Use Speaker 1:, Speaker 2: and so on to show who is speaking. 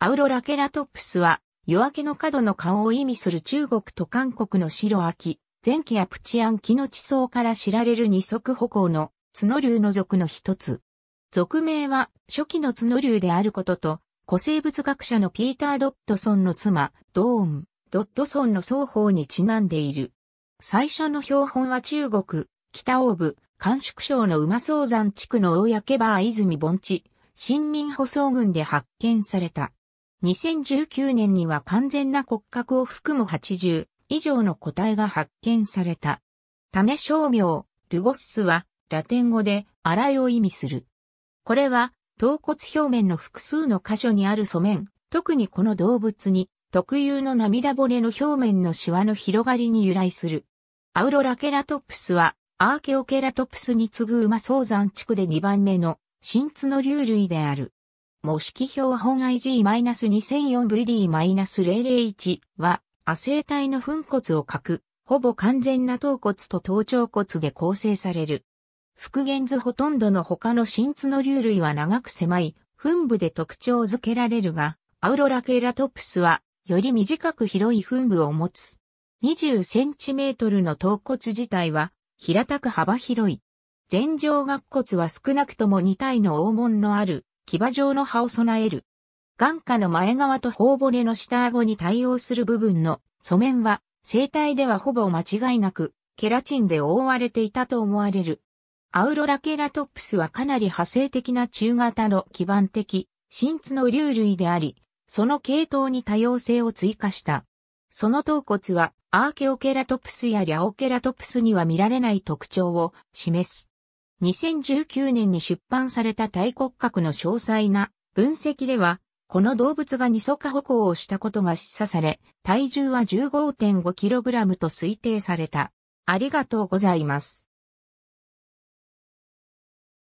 Speaker 1: アウロラケラトプスは、夜明けの角の顔を意味する中国と韓国の白秋、前期やプチアン期の地層から知られる二足歩行の角竜の属の一つ。属名は初期の角竜であることと、古生物学者のピーター・ドットソンの妻、ドーン、ドットソンの双方にちなんでいる。最初の標本は中国、北欧部、甘粛省の馬総山地区の大焼場泉盆地、新民舗装群で発見された。2019年には完全な骨格を含む80以上の個体が発見された。種商名、ルゴッスは、ラテン語で、洗いを意味する。これは、頭骨表面の複数の箇所にある素面、特にこの動物に、特有の涙骨の表面のシワの広がりに由来する。アウロラケラトプスは、アーケオケラトプスに次ぐ馬相山地区で2番目の、新津の竜類である。模式標本 IG-2004VD-001 は、亜生体の粉骨を欠く、ほぼ完全な頭骨と頭頂骨で構成される。復元図ほとんどの他の新津の竜類は長く狭い、粉部で特徴づけられるが、アウロラケラトプスは、より短く広い粉部を持つ。20センチメートルの頭骨自体は、平たく幅広い。前上顎骨は少なくとも2体の黄門のある牙状の葉を備える。眼下の前側と頬骨の下顎に対応する部分の素面は、生体ではほぼ間違いなく、ケラチンで覆われていたと思われる。アウロラケラトップスはかなり派生的な中型の基盤的、新津の竜類であり、その系統に多様性を追加した。その頭骨は、アーケオケラトプスやリャオケラトプスには見られない特徴を示す。2019年に出版された大骨格の詳細な分析では、この動物が二足歩行をしたことが示唆され、体重は 15.5kg と推定された。ありがとうございます。